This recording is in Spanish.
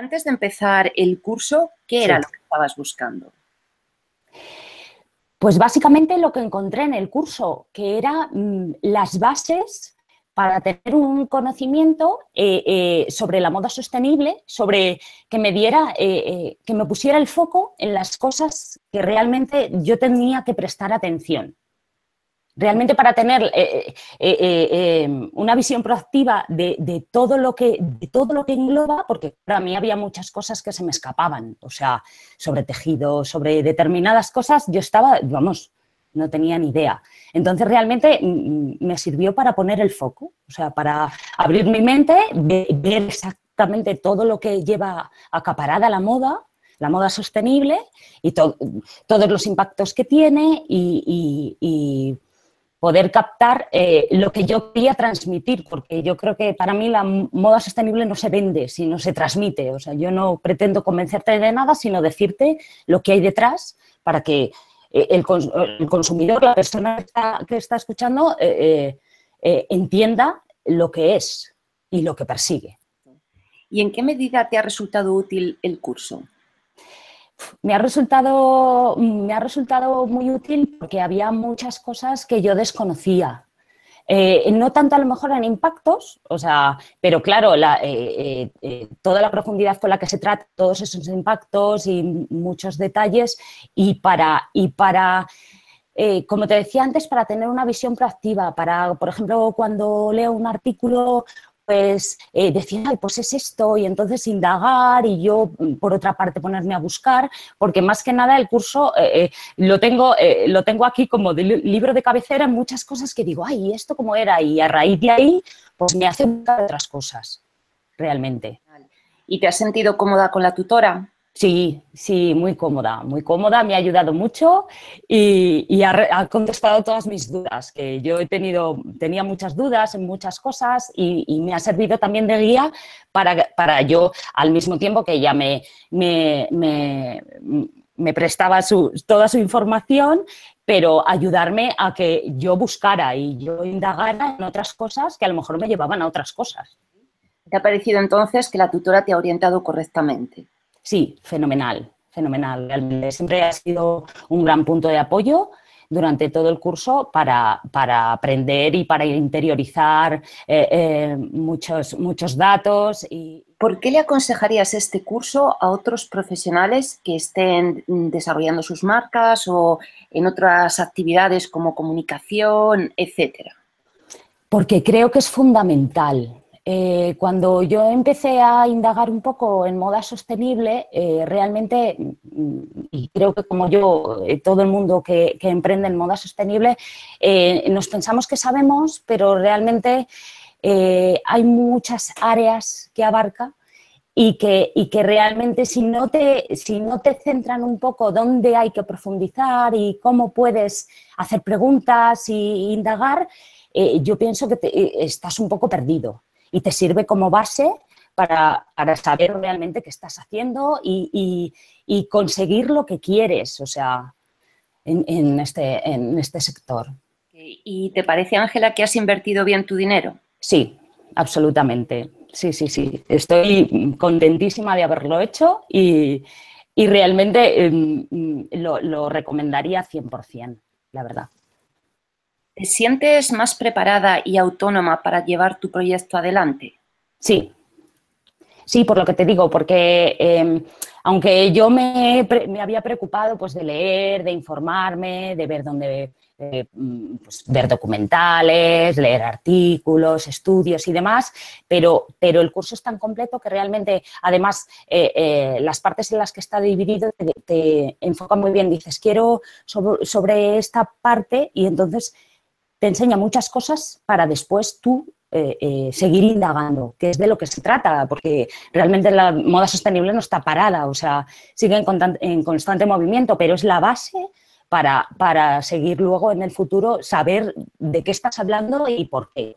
antes de empezar el curso, ¿qué era lo que estabas buscando? Pues básicamente lo que encontré en el curso, que eran mm, las bases para tener un conocimiento eh, eh, sobre la moda sostenible, sobre que me diera, eh, que me pusiera el foco en las cosas que realmente yo tenía que prestar atención. Realmente para tener eh, eh, eh, em, una visión proactiva de, todo lo que, todo lo que engloba, porque para mí había muchas cosas que se me escapaban, o sea, sobre tejido, sobre determinadas cosas, yo estaba, vamos, no tenía ni idea. Entonces realmente mm, mm, me sirvió para poner el foco, o sea, para abrir mi mente, ver exactamente todo lo que lleva acaparada la moda, la moda sostenible y todos los impactos que tiene y poder captar eh, lo que yo quería transmitir, porque yo creo que para mí la moda sostenible no se vende, sino se transmite. O sea, yo no pretendo convencerte de nada, sino decirte lo que hay detrás para que eh, el, consumidor, la persona que está, escuchando, eh, entienda lo que es y lo que persigue. ¿Y en qué medida te ha resultado útil el curso? me ha resultado, me ha resultado muy útil porque había muchas cosas que yo desconocía. Eh, no tanto a lo mejor en impactos, o sea, pero claro, eh, eh, toda la profundidad con la que se trata, todos esos impactos y muchos detalles, y para, y para como te decía antes, para tener una visión proactiva, para, por ejemplo, cuando leo un artículo pues eh, decir, pues es esto, y entonces indagar y yo, mm, por otra parte, ponerme a buscar, porque más que nada el curso eh, eh, lo, tengo, lo tengo aquí como libro de cabecera en muchas cosas que digo, ay, ¿esto cómo era? Y a raíz de ahí, pues me hace otras cosas, realmente. ¿Y te has sentido cómoda con la tutora? Sí, sí, muy cómoda, muy cómoda, me ha ayudado mucho y, ha, contestado todas mis dudas, que yo he tenido, tenía muchas dudas en muchas cosas y, me ha servido también de guía para, para, yo, al mismo tiempo que ella me, me, prestaba toda su información, pero ayudarme a que yo buscara y yo indagara en otras cosas que a lo mejor me llevaban a otras cosas. ¿Te ha parecido entonces que la tutora te ha orientado correctamente? Sí, fenomenal, fenomenal. siempre ha sido un gran punto de apoyo durante todo el curso para, aprender y para interiorizar eh, eh, muchos, muchos datos. Y... ¿Por qué le aconsejarías este curso a otros profesionales que estén desarrollando sus marcas o en otras actividades como comunicación, etcétera? Porque creo que es fundamental eh, cuando yo empecé a indagar un poco en moda sostenible, eh, realmente, mm, y creo que como yo, eh, todo el mundo que, emprende en moda sostenible, nos pensamos que sabemos, pero realmente hay muchas áreas que abarca y que, que realmente si no, te, si no te centran un poco dónde hay que profundizar y cómo puedes hacer preguntas e indagar, yo pienso que estás un poco perdido y te sirve como base para, saber realmente qué estás haciendo y, conseguir lo que quieres, o sea, en, este, en este sector. ¿Y te parece, Ángela, que has invertido bien tu dinero? Sí, absolutamente. Sí, sí, sí. Estoy contentísima de haberlo hecho y, realmente em, lo, lo recomendaría 100%, la verdad. ¿Te sientes más preparada y autónoma para llevar tu proyecto adelante? Sí, sí, por lo que te digo, porque em, aunque yo me, había preocupado pues, de leer, de informarme, de ver dónde eh, mm, pues, ver documentales, leer artículos, estudios y demás, pero, pero el curso es tan completo que realmente, además, eh, eh, las partes en las que está dividido te, enfoca enfocan muy bien. Dices, quiero sobre, esta parte y entonces te enseña muchas cosas para después tú eh, eh, seguir indagando, que es de lo que se trata, porque realmente la moda sostenible no está parada, o sea, sigue en, constante movimiento, pero es la base para, para, seguir luego en el futuro, saber de qué estás hablando y por qué.